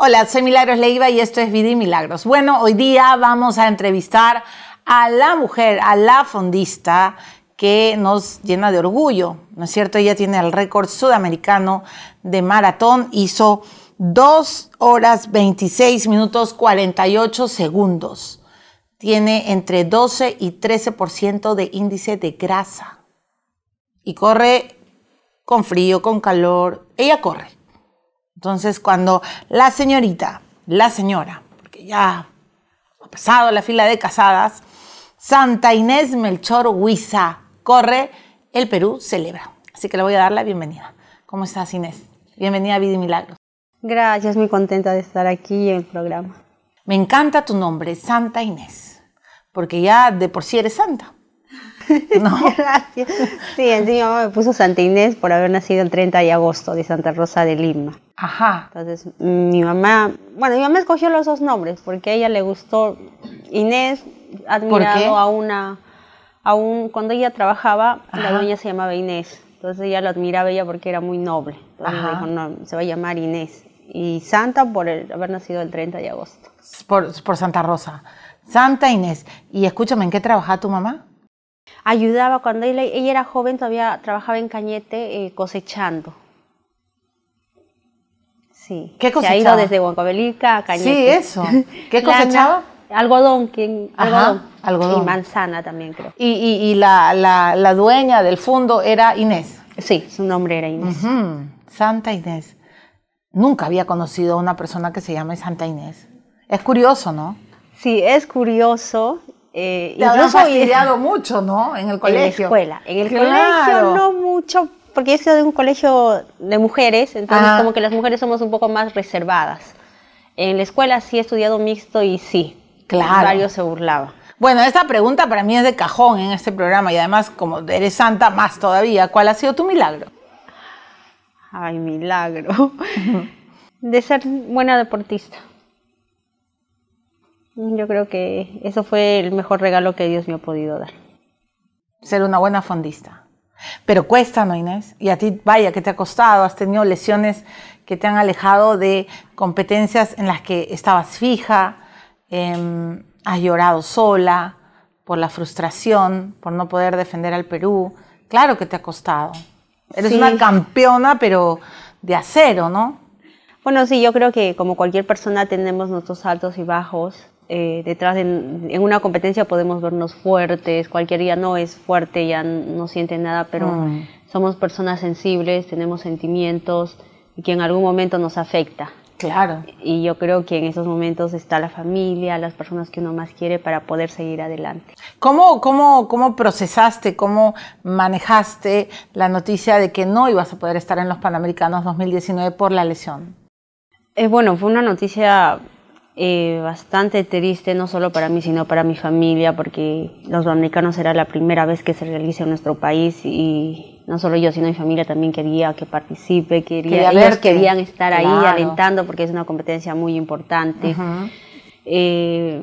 Hola, soy Milagros Leiva y esto es Vida y Milagros. Bueno, hoy día vamos a entrevistar a la mujer, a la fondista que nos llena de orgullo, ¿no es cierto? Ella tiene el récord sudamericano de maratón, hizo 2 horas 26 minutos 48 segundos. Tiene entre 12 y 13% de índice de grasa. Y corre con frío, con calor. Ella corre. Entonces, cuando la señorita, la señora, porque ya ha pasado la fila de casadas, Santa Inés Melchor Huiza corre, el Perú celebra. Así que le voy a dar la bienvenida. ¿Cómo estás, Inés? Bienvenida a Vida y Milagros. Gracias, muy contenta de estar aquí en el programa. Me encanta tu nombre, Santa Inés, porque ya de por sí eres santa. ¿No? Gracias. Sí, el mi mamá me puso Santa Inés por haber nacido el 30 de agosto de Santa Rosa de Lima. Ajá. Entonces, mi mamá, bueno, mi mamá escogió los dos nombres porque a ella le gustó Inés, admirado a una, a un, cuando ella trabajaba, la doña se llamaba Inés. Entonces ella lo admiraba ella porque era muy noble. Entonces dijo, no, se va a llamar Inés y Santa por haber nacido el 30 de agosto. Por, Santa Rosa. Santa Inés. Y escúchame, ¿en qué trabajaba tu mamá? Ayudaba cuando ella, era joven, todavía trabajaba en Cañete eh, cosechando. Sí. ¿Qué cosechaba? ha ido desde Huancabelica a Cañete. Sí, eso. ¿Qué cosechaba? algodón, quién algodón. Y manzana también, creo. Y, la, dueña del fondo era Inés. Sí, su nombre era Inés. Santa Inés. Nunca había conocido a una persona que se llame Santa Inés. Es curioso, ¿no? Sí, es curioso. Eh, Te incluso mucho, ¿no? En el colegio. En la escuela. En el colegio no mucho, porque he sido de un colegio de mujeres, entonces ah. como que las mujeres somos un poco más reservadas. En la escuela sí he estudiado mixto y sí. Claro. Varios se burlaba. Bueno, esta pregunta para mí es de cajón en este programa y además como eres santa más todavía, ¿cuál ha sido tu milagro? Ay, milagro. de ser buena deportista. Yo creo que eso fue el mejor regalo que Dios me ha podido dar. Ser una buena fondista. Pero cuesta, ¿no, Inés? Y a ti, vaya, que te ha costado, has tenido lesiones que te han alejado de competencias en las que estabas fija, em, has llorado sola por la frustración, por no poder defender al Perú. Claro que te ha costado. Eres una campeona, pero de acero, ¿no? Bueno, sí, yo creo que como cualquier persona tenemos nuestros altos y bajos. Eh, detrás de, en una competencia podemos vernos fuertes, cualquier día no es fuerte, ya no siente nada, pero mm. somos personas sensibles, tenemos sentimientos que en algún momento nos afecta. Claro. Y yo creo que en esos momentos está la familia, las personas que uno más quiere para poder seguir adelante. ¿Cómo, cómo, cómo procesaste, cómo manejaste la noticia de que no ibas a poder estar en los Panamericanos 2019 por la lesión? Eh, bueno, fue una noticia eh, bastante triste, no solo para mí, sino para mi familia, porque los Panamericanos era la primera vez que se realiza en nuestro país y no solo yo, sino mi familia también quería que participe, quería, ellos querían estar ahí alentando porque es una competencia muy importante. Eh,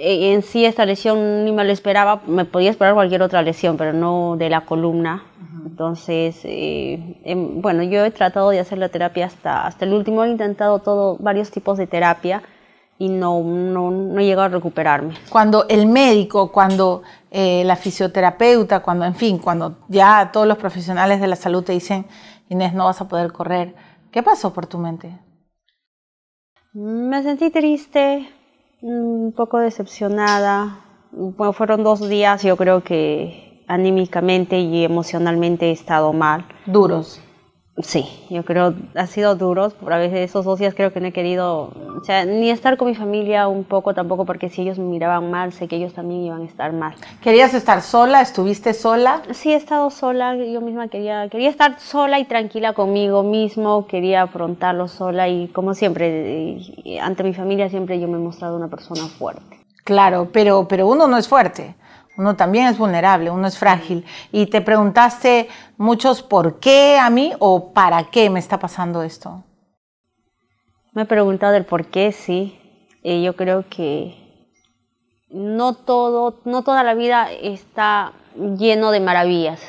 e, en sí esta lesión ni me lo esperaba, me podía esperar cualquier otra lesión, pero no de la columna. Entonces, eh, em, bueno, yo he tratado de hacer la terapia hasta, hasta el último, he intentado todo, varios tipos de terapia y no, no, no a recuperarme. Cuando el médico, cuando eh, la fisioterapeuta, cuando, en fin, cuando ya todos los profesionales de la salud te dicen, Inés, no vas a poder correr, ¿qué pasó por tu mente? Me sentí triste, un poco decepcionada. fueron dos días, yo creo que anímicamente y emocionalmente he estado mal. Duros. Sí, yo creo, ha sido duro, por a veces esos dos días creo que no he querido, o sea, ni estar con mi familia un poco tampoco, porque si ellos me miraban mal, sé que ellos también iban a estar mal. ¿Querías estar sola? ¿Estuviste sola? Sí, he estado sola, yo misma quería, quería estar sola y tranquila conmigo mismo, quería afrontarlo sola y como siempre, ante mi familia siempre yo me he mostrado una persona fuerte. Claro, pero, pero uno no es fuerte. Uno también es vulnerable, uno es frágil. Y te preguntaste muchos por qué a mí o para qué me está pasando esto. Me he preguntado el por qué, sí. y yo creo que no todo, no toda la vida está lleno de maravillas.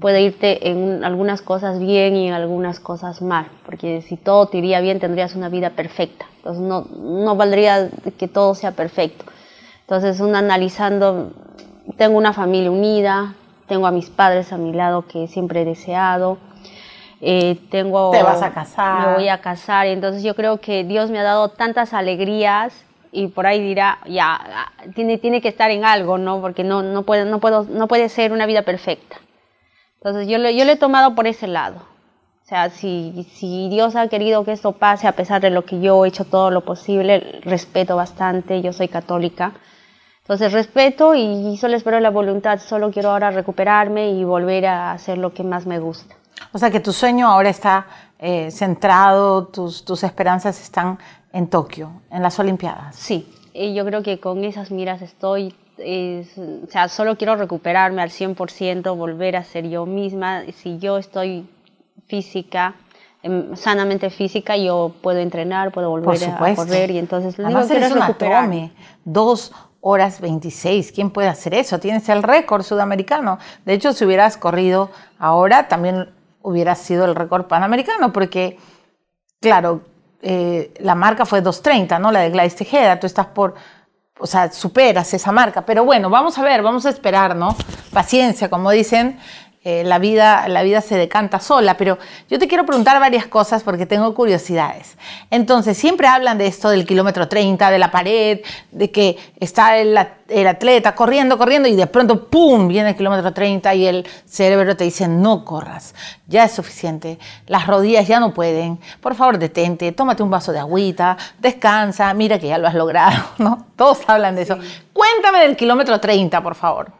Puede irte en algunas cosas bien y en algunas cosas mal, porque si todo te iría bien tendrías una vida perfecta. Entonces no, no valdría que todo sea perfecto. Entonces, un analizando tengo una familia unida, tengo a mis padres a mi lado que siempre he deseado. Eh, tengo... Te vas a casar. Me voy a casar. Entonces yo creo que Dios me ha dado tantas alegrías y por ahí dirá, ya, tiene, tiene que estar en algo, ¿no? Porque no, no, puede, no, puedo, no puede ser una vida perfecta. Entonces yo lo, yo le he tomado por ese lado. O sea, si, si Dios ha querido que esto pase, a pesar de lo que yo he hecho todo lo posible, respeto bastante, yo soy católica. Entonces respeto y solo espero la voluntad, solo quiero ahora recuperarme y volver a hacer lo que más me gusta. O sea que tu sueño ahora está eh, centrado, tus, tus esperanzas están en Tokio, en las Olimpiadas. Sí, yo creo que con esas miras estoy, o sea, solo quiero recuperarme al 100%, volver a ser yo misma. Si yo estoy física, em, sanamente física, yo puedo entrenar, puedo volver a correr y entonces Además, eres quiero recuperarme. Dos, horas 26. ¿Quién puede hacer eso? Tienes el récord sudamericano. De hecho, si hubieras corrido ahora, también hubiera sido el récord panamericano, porque, claro, eh, la marca fue 2.30, ¿no? La de Gladys Tejeda. Tú estás por, o sea, superas esa marca. Pero bueno, vamos a ver, vamos a esperar, ¿no? Paciencia, como dicen. Eh, la, vida, la vida se decanta sola, pero yo te quiero preguntar varias cosas porque tengo curiosidades. Entonces, siempre hablan de esto del kilómetro 30, de la pared, de que está el, atleta corriendo, corriendo y de pronto, ¡pum!, viene el kilómetro 30 y el cerebro te dice, no corras, ya es suficiente, las rodillas ya no pueden, por favor detente, tómate un vaso de agüita, descansa, mira que ya lo has logrado, ¿no? Todos hablan de eso. Cuéntame del kilómetro 30, por favor.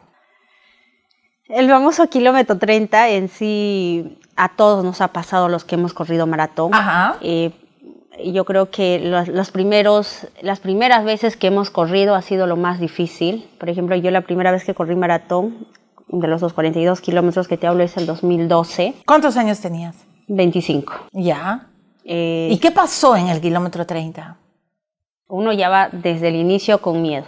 El famoso kilómetro 30 en sí a todos nos ha pasado los que hemos corrido maratón. Ajá. Eh, yo creo que las primeras veces que hemos corrido ha sido lo más difícil. Por ejemplo, yo la primera vez que corrí maratón, de los 42 kilómetros que te hablo, es el 2012. ¿Cuántos años tenías? 25. Ya. Eh, ¿Y qué pasó en el kilómetro 30? Uno ya va desde el inicio con miedo,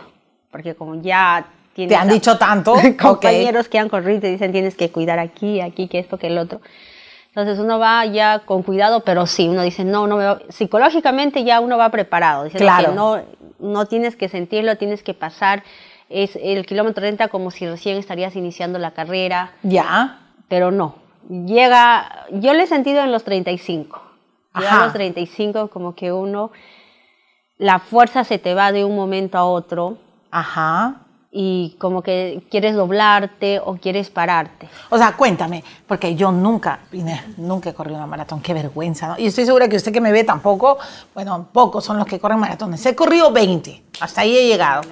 porque como ya te han dicho tanto. compañeros que han corrido y te dicen tienes que cuidar aquí, aquí, que esto, que el otro. Entonces uno va ya con cuidado, pero sí, uno dice, no, no me psicológicamente ya uno va preparado. claro. no, no tienes que sentirlo, tienes que pasar es el kilómetro 30 como si recién estarías iniciando la carrera. Ya. Pero no. Llega, yo lo he sentido en los 35. Ya a los 35 como que uno, la fuerza se te va de un momento a otro. Ajá y como que quieres doblarte o quieres pararte. O sea, cuéntame, porque yo nunca, nunca he corrido una maratón, qué vergüenza, Y estoy segura que usted que me ve tampoco, bueno, pocos son los que corren maratones. He corrido 20, hasta ahí he llegado.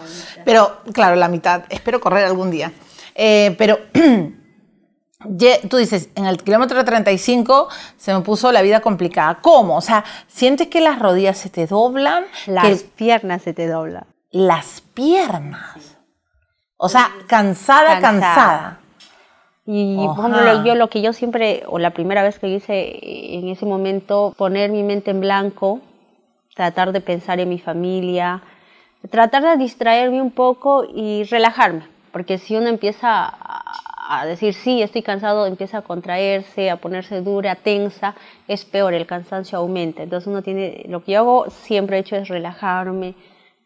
Pero, claro, la mitad, espero correr algún día. Eh, pero tú dices, en el kilómetro 35 se me puso la vida complicada. ¿Cómo? O sea, ¿sientes que las rodillas se te doblan? Las piernas se te doblan. Las piernas. O sea, mm, cansada, cansada. Y yo lo que yo siempre, o la primera vez que hice en ese momento, poner mi mente en blanco, tratar de pensar en mi familia, tratar de distraerme un poco y relajarme. Porque si uno empieza a, decir, sí, estoy cansado, empieza a contraerse, a ponerse dura, tensa, es peor, el cansancio aumenta. Entonces uno tiene, lo que yo hago, siempre he hecho es relajarme,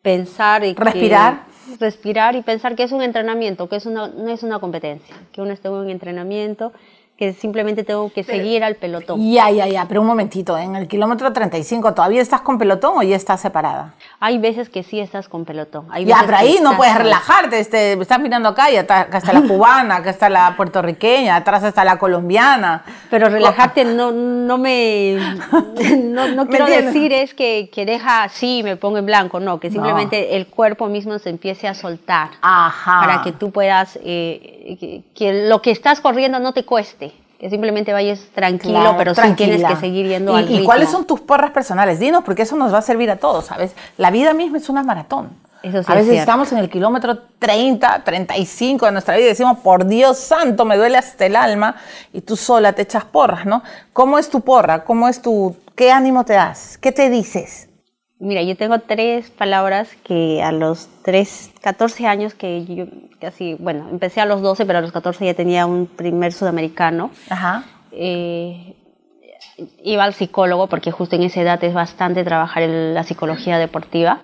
pensar y respirar. respirar y pensar que es un entrenamiento, que es una, no es una competencia, que uno esté en un entrenamiento, que simplemente tengo que seguir al pelotón. Ya, ya, ya, pero un momentito, en el kilómetro 35, ¿todavía estás con pelotón o ya estás separada? hay veces que sí estás con pelotón. Y veces ahí no puedes relajarte, este, estás mirando acá y acá está la cubana, acá está la puertorriqueña, atrás está la colombiana. Pero relajarte no, no me... No, quiero decir es que, deja sí me pongo en blanco, no, que simplemente el cuerpo mismo se empiece a soltar Ajá. para que tú puedas, eh, que, lo que estás corriendo no te cueste que simplemente vayas tranquilo, pero tienes que seguir yendo ¿Y, ¿Y cuáles son tus porras personales? Dinos, porque eso nos va a servir a todos, ¿sabes? La vida misma es una maratón. a veces estamos en el kilómetro 30, 35 de nuestra vida y decimos, por Dios santo, me duele hasta el alma, y tú sola te echas porras, ¿no? ¿Cómo es tu porra? ¿Cómo es tu, qué ánimo te das? ¿Qué te dices? Mira, yo tengo tres palabras que a los 3, 14 años que yo casi, bueno, empecé a los 12, pero a los 14 ya tenía un primer sudamericano. Ajá. Eh, iba al psicólogo porque justo en esa edad es bastante trabajar en la psicología deportiva.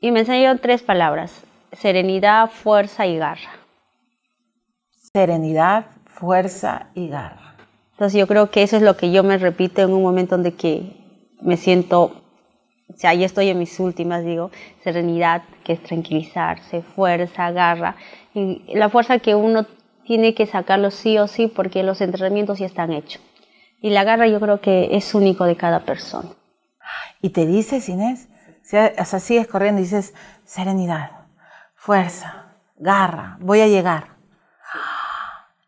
Y me enseñaron tres palabras, serenidad, fuerza y garra. Serenidad, fuerza y garra. Entonces yo creo que eso es lo que yo me repito en un momento donde que me siento o sea, ahí estoy en mis últimas, digo, serenidad, que es tranquilizarse, fuerza, garra, y la fuerza que uno tiene que sacarlo sí o sí porque los entrenamientos ya están hechos. Y la garra yo creo que es único de cada persona. Y te dices, Inés, o sea, sigues corriendo y dices, serenidad, fuerza, garra, voy a llegar.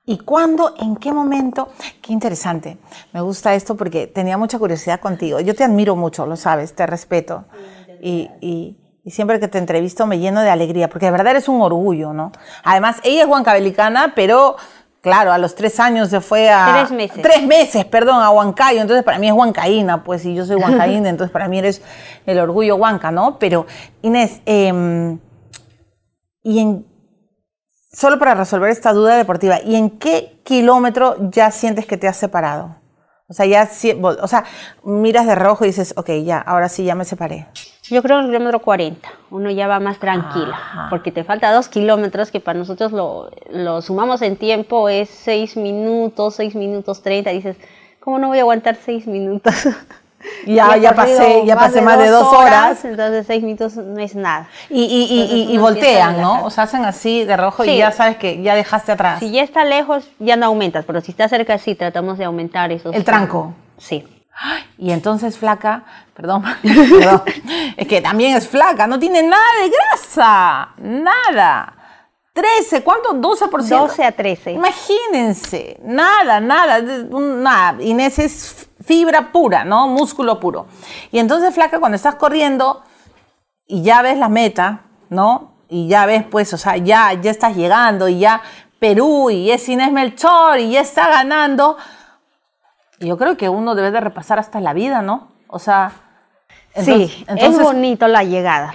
¿Y cuándo? ¿En qué momento? Qué interesante. Me gusta esto porque tenía mucha curiosidad contigo. Yo te admiro mucho, lo sabes, te respeto. Y, siempre que te entrevisto me lleno de alegría, porque de verdad eres un orgullo, ¿no? Además, ella es huancabelicana, pero claro, a los tres años se fue a... Tres meses. Tres meses, perdón, a Huancayo. Entonces para mí es huancaína, pues, y yo soy huancaína, entonces para mí eres el orgullo huanca, ¿no? Pero, Inés, em, ¿y en solo para resolver esta duda deportiva, ¿y en qué kilómetro ya sientes que te has separado? O sea, ya, miras de rojo y dices, ok, ya, ahora sí, ya me separé. Yo creo que el kilómetro 40, uno ya va más tranquila, porque te falta dos kilómetros que para nosotros lo, sumamos en tiempo, es seis minutos, seis minutos treinta. dices, ¿cómo no voy a aguantar seis minutos? Ya, pasé, ya pasé más de dos, horas, Entonces seis minutos no es nada. Y, voltean, ¿no? O sea, hacen así de rojo y ya sabes que ya dejaste atrás. Si ya está lejos, ya no aumentas, pero si está cerca, sí, tratamos de aumentar eso El tranco. Sí. y entonces flaca, perdón, perdón, es que también es flaca, no tiene nada de grasa, nada. 13, ¿cuánto? 12%. 12 a 13. Imagínense, nada, nada, nada. Inés es fibra pura, ¿no? Músculo puro. Y entonces, flaca, cuando estás corriendo y ya ves la meta, ¿no? Y ya ves, pues, o sea, ya, ya estás llegando y ya Perú y es Inés Melchor y ya está ganando. Yo creo que uno debe de repasar hasta la vida, ¿no? O sea... sí, es bonito la llegada.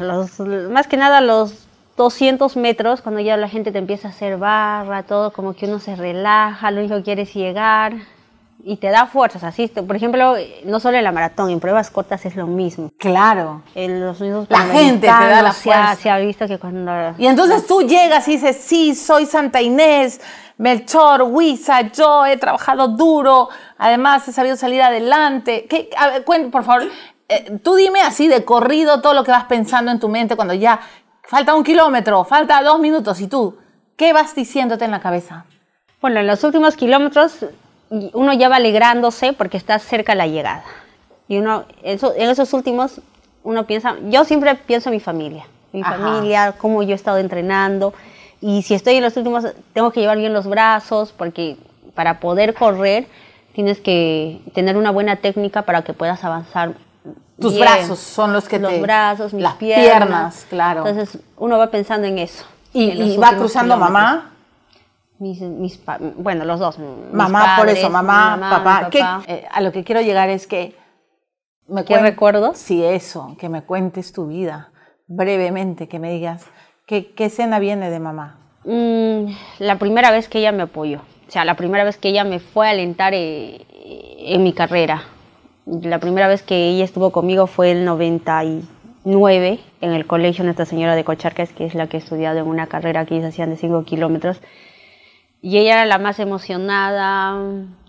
más que nada los 200 metros, cuando ya la gente te empieza a hacer barra, todo como que uno se relaja, lo único que quiere es llegar y te da fuerzas. Así, por ejemplo, no solo en la maratón, en pruebas cortas es lo mismo. Claro. En los la gente te da la fuerza. ha, visto que cuando. Y entonces tú llegas y dices, sí, soy Santa Inés. Melchor, Huiza, yo he trabajado duro, además he sabido salir adelante. ¿Qué, por favor, eh, tú dime así de corrido todo lo que vas pensando en tu mente cuando ya falta un kilómetro, falta dos minutos y tú, ¿qué vas diciéndote en la cabeza? Bueno, en los últimos kilómetros uno ya va alegrándose porque está cerca la llegada. Y uno, en esos últimos, uno piensa, yo siempre pienso en mi familia, mi familia, cómo yo he estado entrenando. Y si estoy en los últimos, tengo que llevar bien los brazos, porque para poder correr tienes que tener una buena técnica para que puedas avanzar. Tus brazos son los que te. Los brazos, mis las piernas. claro. Entonces uno va pensando en eso. Y, va cruzando mamá mis, mis bueno, los dos. Mamá, por eso, mamá, papá. Eh, a lo que quiero llegar es que... Me ¿Qué recuerdos? Sí, eso, que me cuentes tu vida brevemente, que me digas, ¿qué, qué escena viene de mamá? Mm, la primera vez que ella me apoyó, o sea, la primera vez que ella me fue a alentar eh, eh, en mi carrera. La primera vez que ella estuvo conmigo fue el 99 en el colegio Nuestra Señora de Cocharcas, que es la que he estudiado en una carrera que ellos hacían de 5 kilómetros. Y ella era la más emocionada,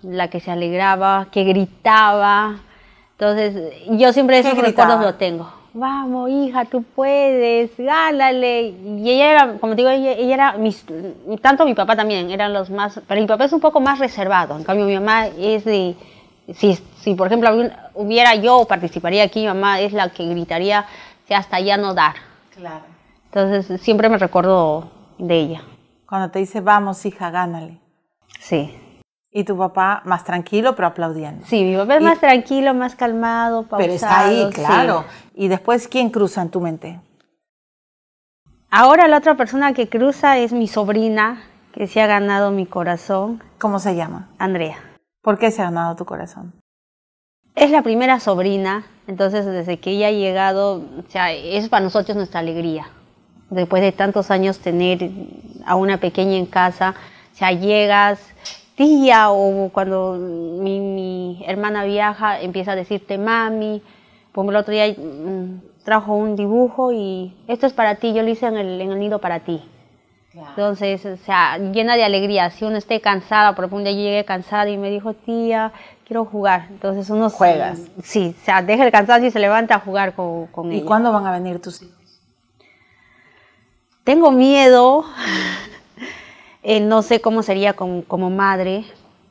la que se alegraba, que gritaba. Entonces, yo siempre esos recuerdos los tengo. Vamos, hija, tú puedes, gálale. Y ella era, como te digo, ella, era, tanto mi papá también, eran los más, pero mi papá es un poco más reservado. En cambio, mi mamá es de, si, si por ejemplo hubiera yo participaría aquí, mi mamá es la que gritaría, hasta ya no dar. Claro. Entonces, siempre me recuerdo de ella cuando te dice, vamos hija, gánale. Sí. Y tu papá más tranquilo, pero aplaudiendo. Sí, mi papá es más tranquilo, más calmado, pausado. Pero está ahí, claro. Y después, ¿quién cruza en tu mente? Ahora la otra persona que cruza es mi sobrina, que se ha ganado mi corazón. ¿Cómo se llama? Andrea. ¿Por qué se ha ganado tu corazón? Es la primera sobrina, entonces desde que ella ha llegado, o sea, es para nosotros nuestra alegría después de tantos años tener a una pequeña en casa, sea, llegas, tía, o cuando mi, hermana viaja, empieza a decirte mami, como pues el otro día mm, trajo un dibujo y esto es para ti, yo lo hice en el, nido para ti. Entonces, o sea, llena de alegría. Si uno esté cansada, por ejemplo, yo llegué cansada y me dijo, tía, quiero jugar. Entonces uno... Juegas. Sí, o sea, deja el cansado y se levanta a jugar con, con ¿Y cuándo van a venir tus hijos? Tengo miedo, eh, no sé cómo sería como madre,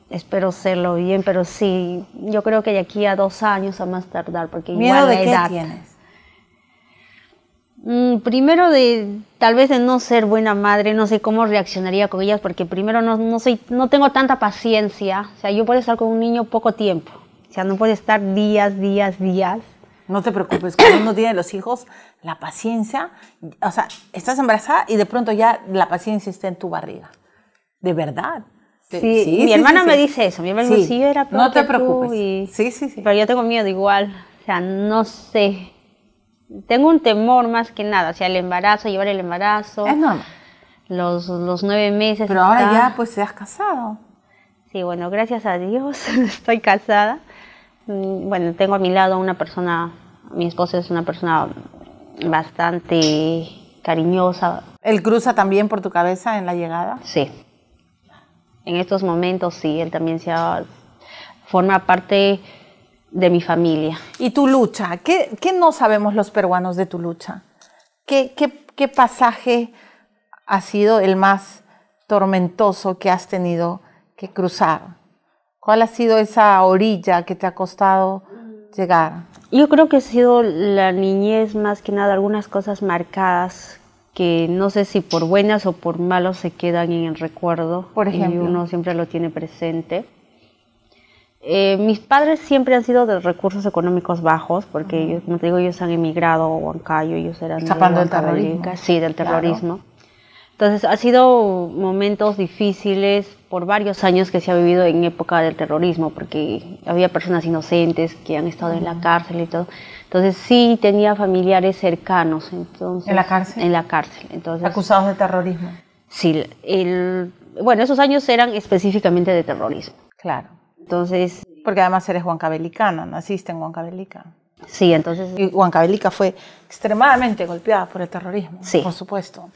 espero serlo bien, pero sí, yo creo que de aquí a dos años a más tardar, porque ¿Miedo igual de la qué edad. Tienes? Mm, primero de tal vez de no ser buena madre, no sé cómo reaccionaría con ellas, porque primero no, soy, no tengo tanta paciencia, o sea, yo puedo estar con un niño poco tiempo, o sea, no puedo estar días, días, días no te preocupes, cuando uno tiene los hijos, la paciencia, o sea, estás embarazada y de pronto ya la paciencia está en tu barriga. De verdad. Sí, mi hermana me dice eso, mi hermana me dice, yo era No te preocupes. sí, sí, sí. Pero yo tengo miedo igual, o sea, no sé. Tengo un temor más que nada, o sea, el embarazo, llevar el embarazo. Es normal. Los, los nueve meses. Pero ahora ya pues te has casado. Sí, bueno, gracias a Dios estoy casada. Mm, bueno, tengo a mi lado una persona, mi esposa es una persona bastante cariñosa. ¿Él cruza también por tu cabeza en la llegada? Sí. En estos momentos sí, él también se forma parte de mi familia. ¿Y tu lucha? ¿Qué, no sabemos los peruanos de tu lucha? qué pasaje ha sido el más tormentoso que has tenido que cruzar? ¿Cuál ha sido esa orilla que te ha costado llegar? Yo creo que ha sido la niñez más que nada, algunas cosas marcadas que no sé si por buenas o por malos se quedan en el recuerdo. Por ejemplo. Y uno siempre lo tiene presente. Eh, mis padres siempre han sido de recursos económicos bajos, porque, ellos, como te digo, ellos han emigrado a Huancayo, ellos eran... Escapando el terrorismo. Sí, del terrorismo. Entonces, ha sido momentos difíciles por varios años que se ha vivido en época del terrorismo, porque había personas inocentes que han estado en la cárcel y todo. Entonces, sí tenía familiares cercanos. Entonces, ¿En la cárcel? En la cárcel. Entonces, ¿Acusados de terrorismo? Sí. El, bueno, esos años eran específicamente de terrorismo. Claro. Entonces... Porque además eres huancabelicana, naciste en Huancabelica. Sí, entonces... Y Huancabelica fue extremadamente golpeada por el terrorismo, sí. por supuesto.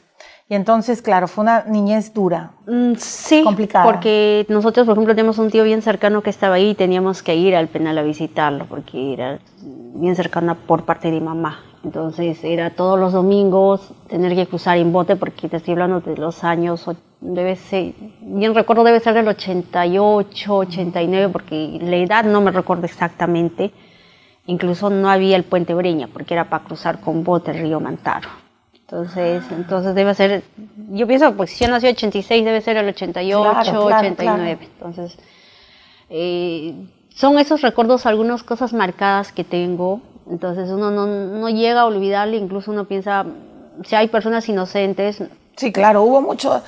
Y entonces, claro, fue una niñez dura. Mm, sí, complicada. porque nosotros, por ejemplo, tenemos un tío bien cercano que estaba ahí y teníamos que ir al penal a visitarlo, porque era bien cercana por parte de mi mamá. Entonces era todos los domingos tener que cruzar en bote, porque te estoy hablando de los años, debe ser, bien recuerdo debe ser del 88, 89, porque la edad no me recuerdo exactamente. Incluso no había el puente Breña, porque era para cruzar con bote el río Mantaro. Entonces, entonces debe ser, yo pienso, pues si yo nací en 86, debe ser el 88, 89. Entonces, eh, son esos recuerdos, algunas cosas marcadas que tengo. Entonces uno no, llega a olvidarle, incluso uno piensa, si hay personas inocentes. Sí, claro, hubo mucho,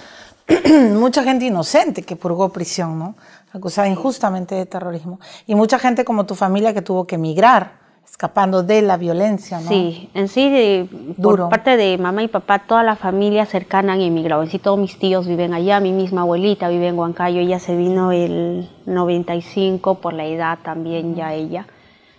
mucha gente inocente que purgó prisión, ¿no? Acusada injustamente de terrorismo. Y mucha gente como tu familia que tuvo que emigrar escapando de la violencia, ¿no? Sí, en sí, de, Duro. parte de mamá y papá, toda la familia cercana han emigrado. En sí, todos mis tíos viven allá, mi misma abuelita vive en Huancayo, ella se vino el 95 por la edad también ya ella.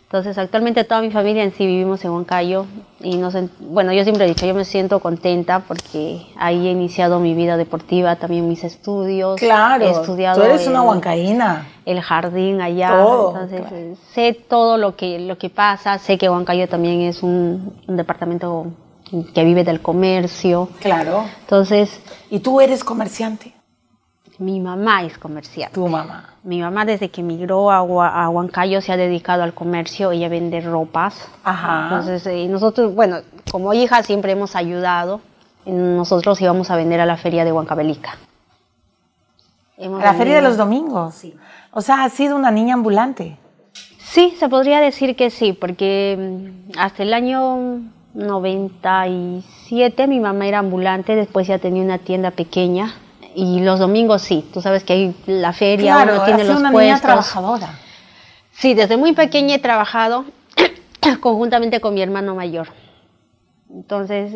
Entonces, actualmente toda mi familia en sí vivimos en Huancayo y no sé bueno, yo siempre he dicho, yo me siento contenta porque ahí he iniciado mi vida deportiva, también mis estudios. Claro. He estudiado tú eres una huancaína. El jardín allá, entonces sé todo lo que lo que pasa, sé que Huancayo también es un, un departamento que vive del comercio. Claro. Entonces, ¿y tú eres comerciante? Mi mamá es comerciante. Tu mamá. Mi mamá desde que emigró a, a Huancayo se ha dedicado al comercio, ella vende ropas. Ajá. Entonces, eh, nosotros, bueno, como hija siempre hemos ayudado. Nosotros íbamos a vender a la feria de Huancabelica. a la feria de los domingos. Sí. O sea, ha sido una niña ambulante. Sí, se podría decir que sí, porque mm, hasta el año 97 mi mamá era ambulante, después ya tenía una tienda pequeña y los domingos sí, tú sabes que hay la feria, claro, uno tiene los una puestos. trabajadora. Sí, desde muy pequeña he trabajado conjuntamente con mi hermano mayor. Entonces,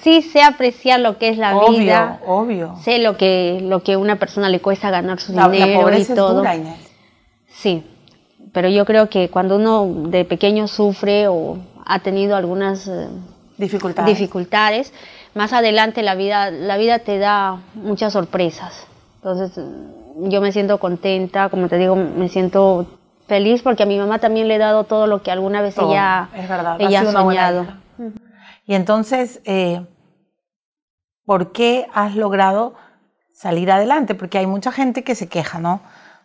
sí sé apreciar lo que es la vida. Obvio. Sé lo que lo que una persona le cuesta ganar su dinero y todo. Sí. Pero yo creo que cuando uno de pequeño sufre o ha tenido algunas eh, dificultades, dificultades más adelante la vida, la vida te da muchas sorpresas. Entonces yo me siento contenta, como te digo, me siento feliz porque a mi mamá también le he dado todo lo que alguna vez ella, es verdad, ella ha, sido soñado. y entonces, eh, ¿por qué has logrado salir adelante? Porque hay mucha gente que se queja, ¿no?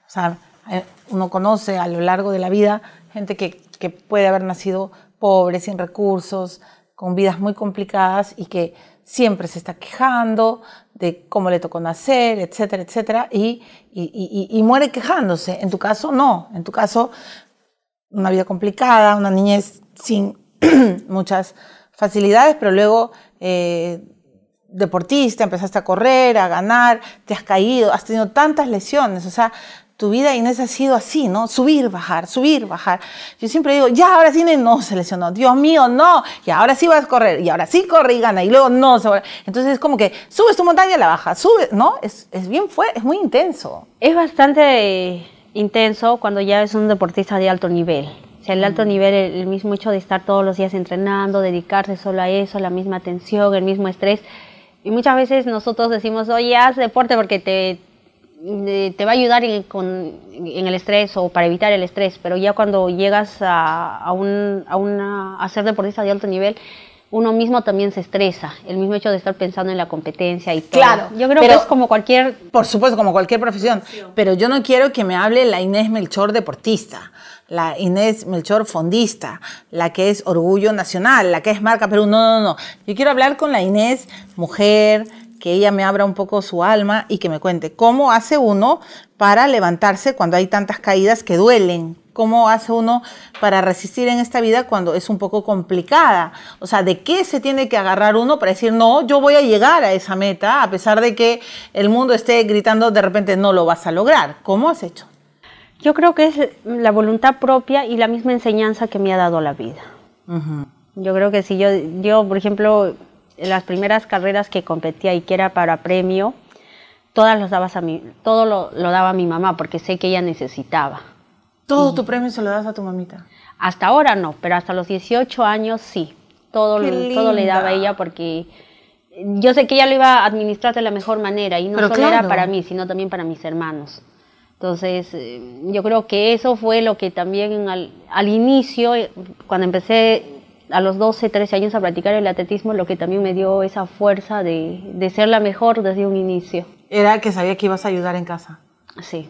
O sea, eh, uno conoce a lo largo de la vida gente que, que puede haber nacido pobre, sin recursos, con vidas muy complicadas y que siempre se está quejando de cómo le tocó nacer, etcétera, etcétera, y, muere quejándose. En tu caso, no. En tu caso, una vida complicada, una niñez sin muchas facilidades, pero luego eh, deportista, empezaste a correr, a ganar, te has caído, has tenido tantas lesiones. O sea, tu vida, Inés, ha sido así, ¿no? Subir, bajar, subir, bajar. Yo siempre digo, ya, ahora sí, no, se lesionó, Dios mío, no, y ahora sí vas a correr, y ahora sí corre y gana, y luego no, se entonces es como que subes tu montaña, la bajas, subes, ¿no? Es, es bien fuerte, es muy intenso. Es bastante eh, intenso cuando ya es un deportista de alto nivel. O sea, el alto mm. nivel, el mismo hecho de estar todos los días entrenando, dedicarse solo a eso, la misma atención, el mismo estrés. Y muchas veces nosotros decimos, oye, haz deporte porque te, te va a ayudar en, el estrés o para evitar el estrés, pero ya cuando llegas a, a, un, a, una, a ser deportista de alto nivel, uno mismo también se estresa, el mismo hecho de estar pensando en la competencia y todo. Claro, yo creo que es como cualquier... Por supuesto, como cualquier profesión, pero yo no quiero que me hable la Inés Melchor deportista, la Inés Melchor fondista, la que es orgullo nacional, la que es marca Perú, no, no, no, yo quiero hablar con la Inés mujer, que ella me abra un poco su alma y que me cuente cómo hace uno para levantarse cuando hay tantas caídas que duelen, cómo hace uno para resistir en esta vida cuando es un poco complicada. O sea, ¿de qué se tiene que agarrar uno para decir, no, yo voy a llegar a esa meta, a pesar de que el mundo esté gritando de repente, no lo vas a lograr? ¿Cómo has hecho? Yo creo que es la voluntad propia y la misma enseñanza que me ha dado la vida. Yo creo que si yo, yo, por ejemplo, las primeras carreras que competía y que era para premio, todas las dabas a mi, todo lo, daba a mi mamá porque sé que ella necesitaba. ¿Todo mm. tu premio se lo das a tu mamita? Hasta ahora no, pero hasta los 18 años sí. Todo, todo le daba a ella porque eh, yo sé que ella lo iba a administrar de la mejor manera y no solo era para mí, sino también para mis hermanos. Entonces, eh, yo creo que eso fue lo que también al inicio, eh, cuando empecé a los 12, 13 años a practicar el atletismo, lo que también me dio esa fuerza de, ser la mejor desde un inicio. Era que sabía que ibas a ayudar en casa. Sí.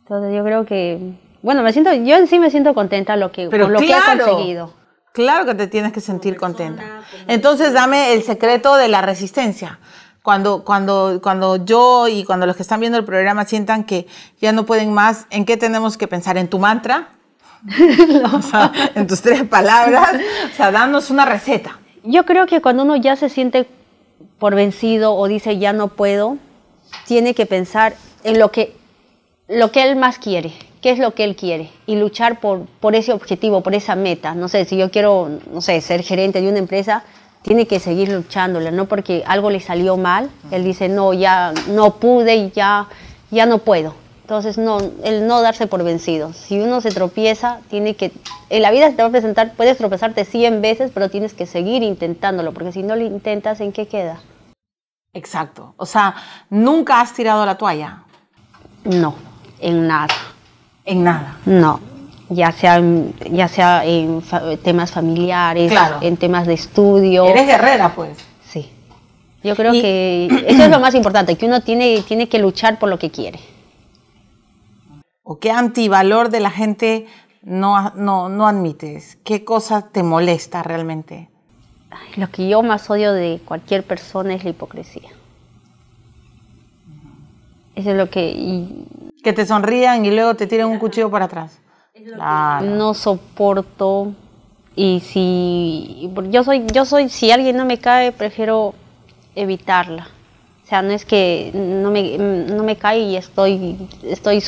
Entonces yo creo que, bueno, me siento, yo en sí me siento contenta lo que, lo que he conseguido. Claro que te tienes que sentir contenta. Entonces dame el secreto de la resistencia. Cuando, cuando, cuando yo y cuando los que están viendo el programa sientan que ya no pueden más, ¿en qué tenemos que pensar? ¿En tu mantra? en tus tres palabras, o sea, danos una receta. Yo creo que cuando uno ya se siente por vencido o dice ya no puedo, tiene que pensar en lo que, lo que él más quiere, qué es lo que él quiere y luchar por, por ese objetivo, por esa meta. No sé, si yo quiero, no sé, ser gerente de una empresa, tiene que seguir luchándole, no porque algo le salió mal, él dice, no, ya no pude y ya, ya no puedo entonces, no, el no darse por vencido. Si uno se tropieza, tiene que... En la vida se te va a presentar, puedes tropezarte 100 veces, pero tienes que seguir intentándolo, porque si no lo intentas, ¿en qué queda? Exacto. O sea, nunca has tirado la toalla. No, en nada. En nada. No. Ya sea, ya sea en temas familiares, en temas de estudio. Eres guerrera, pues. Sí. Yo creo que eso es lo más importante, que uno tiene, tiene que luchar por lo que quiere o qué antivalor de la gente no, admites? ¿Qué cosa te molesta realmente? lo que yo más odio de cualquier persona es la hipocresía. Eso es lo que... Que te sonrían y luego te tiren un cuchillo para atrás. No soporto y si yo soy yo soy si alguien no me cae prefiero evitarla o sea, no es que no me, no cae y estoy, estoy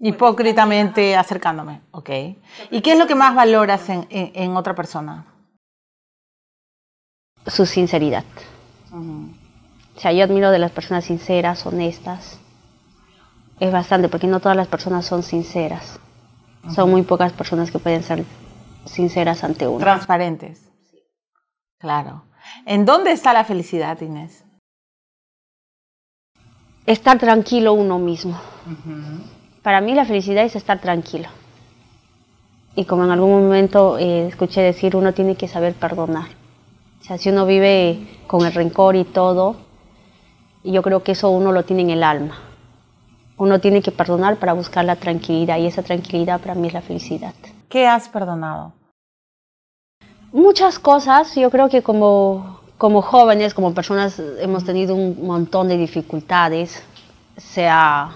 Hipócritamente acercándome, ok. ¿Y qué es lo que más valoras en, otra persona? Su sinceridad. O sea, yo admiro de las personas sinceras, honestas. Es bastante, porque no todas las personas son sinceras. Son muy pocas personas que pueden ser sinceras ante uno. Transparentes. Claro. ¿En dónde está la felicidad, Inés? estar tranquilo uno mismo. Para mí la felicidad es estar tranquilo. Y como en algún momento eh, escuché decir, uno tiene que saber perdonar. O sea, si uno vive con el rencor y todo, yo creo que eso uno lo tiene en el alma. Uno tiene que perdonar para buscar la tranquilidad y esa tranquilidad para mí es la felicidad. ¿Qué has perdonado? Muchas cosas, yo creo que como, como jóvenes, como personas, hemos tenido un montón de dificultades, sea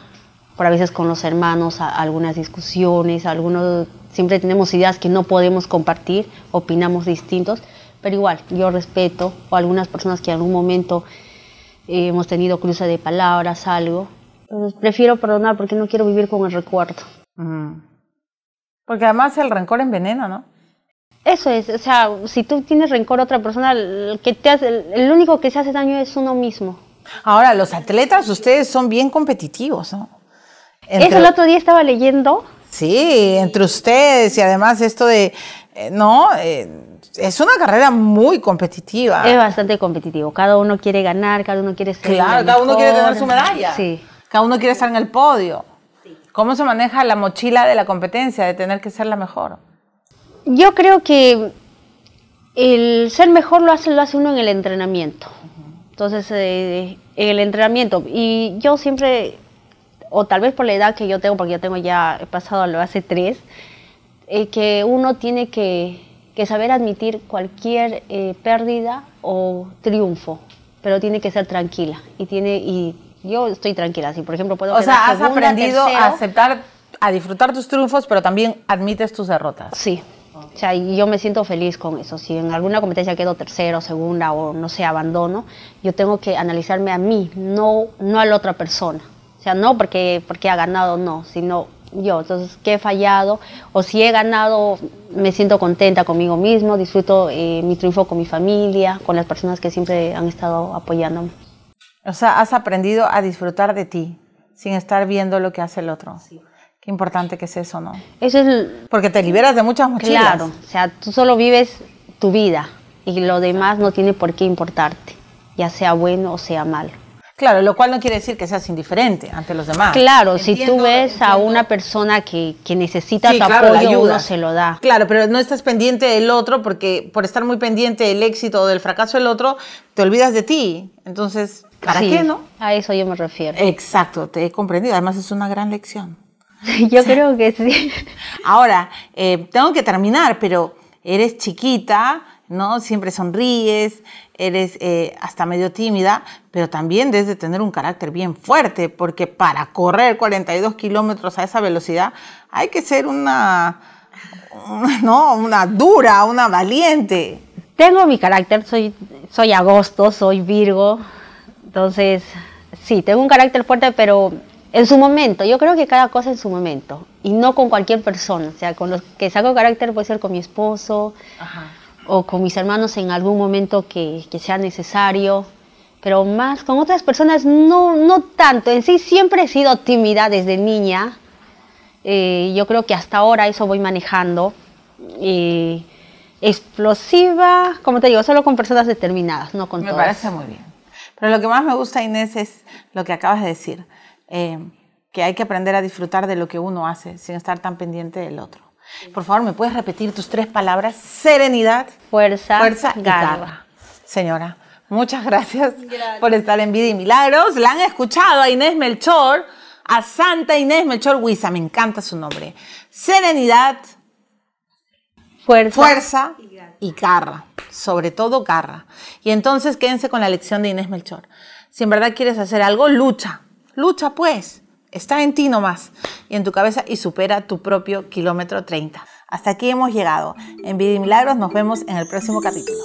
por a veces con los hermanos, algunas discusiones, algunos, siempre tenemos ideas que no podemos compartir, opinamos distintos, pero igual, yo respeto, o algunas personas que en algún momento eh, hemos tenido cruce de palabras, algo, prefiero perdonar porque no quiero vivir con el recuerdo. Porque además el rencor envenena, ¿no? Eso es, o sea, si tú tienes rencor a otra persona, el, que te hace, el único que se hace daño es uno mismo. Ahora, los atletas, ustedes son bien competitivos, ¿no? Eso el otro día estaba leyendo. Sí, entre ustedes y además esto de, eh, ¿no? Eh, es una carrera muy competitiva. Es bastante competitivo, cada uno quiere ganar, cada uno quiere ser... Claro, cada uno quiere tener su medalla. Sí. Cada uno quiere estar en el podio. Sí. ¿Cómo se maneja la mochila de la competencia, de tener que ser la mejor? yo creo que el ser mejor lo hace, lo hace uno en el entrenamiento. Entonces, eh, en el entrenamiento. Y yo siempre, o tal vez por la edad que yo tengo, porque yo tengo ya he pasado a lo hace tres, que uno tiene que, saber admitir cualquier eh, pérdida o triunfo, pero tiene que ser tranquila. Y tiene y yo estoy tranquila. Así por ejemplo, puedo. O sea, has aprendido a aceptar, a disfrutar tus triunfos, pero también admites tus derrotas. Sí. O sea, yo me siento feliz con eso. Si en alguna competencia quedo tercero, segunda o no sé, abandono, yo tengo que analizarme a mí, no, no a la otra persona. O sea, no porque, porque ha ganado, no, sino yo. Entonces, ¿qué he fallado? O si he ganado, me siento contenta conmigo mismo, disfruto eh, mi triunfo con mi familia, con las personas que siempre han estado apoyándome. O sea, has aprendido a disfrutar de ti, sin estar viendo lo que hace el otro. Sí importante que es eso, ¿no? Eso es... Porque te liberas de muchas mochilas. Claro, o sea, tú solo vives tu vida y lo demás no tiene por qué importarte, ya sea bueno o sea malo. Claro, lo cual no quiere decir que seas indiferente ante los demás. Claro, si tú ves a una persona que, necesita tu apoyo, uno se lo da. Claro, pero no estás pendiente del otro porque por estar muy pendiente del éxito o del fracaso del otro, te olvidas de ti. Entonces, ¿para qué no? A eso yo me refiero. Exacto, te he comprendido. Además, es una gran lección. Yo creo que sí. Ahora, eh, tengo que terminar, pero eres chiquita, ¿no? Siempre sonríes, eres eh, hasta medio tímida, pero también debes de tener un carácter bien fuerte, porque para correr 42 kilómetros a esa velocidad hay que ser una, no, una dura, una valiente. Tengo mi carácter, soy, soy agosto, soy Virgo, entonces sí, tengo un carácter fuerte, pero en su momento, yo creo que cada cosa en su momento y no con cualquier persona, o sea, con los que saco carácter puede ser con mi esposo o con mis hermanos en algún momento que, sea necesario, pero más con otras personas no, no tanto, en sí siempre he sido tímida desde niña, eh, yo creo que hasta ahora eso voy manejando, eh, explosiva, como te digo, solo con personas determinadas, no con todas. Me parece muy bien. Pero lo que más me gusta, Inés, es lo que acabas de decir Em, que hay que aprender a disfrutar de lo que uno hace sin estar tan pendiente del otro. Por favor, ¿me puedes repetir tus tres palabras? Serenidad, fuerza, y garra. Señora, muchas gracias, por estar en Vida y Milagros. La han escuchado a Inés Melchor, a Santa Inés Melchor Huiza, me encanta su nombre. Serenidad, fuerza, y, garra. y garra, sobre todo garra. Y entonces quédense con la lección de Inés Melchor. Si en verdad quieres hacer algo, lucha, Lucha pues, está en ti nomás y en tu cabeza y supera tu propio kilómetro 30. Hasta aquí hemos llegado. En Vida Milagros nos vemos en el próximo capítulo.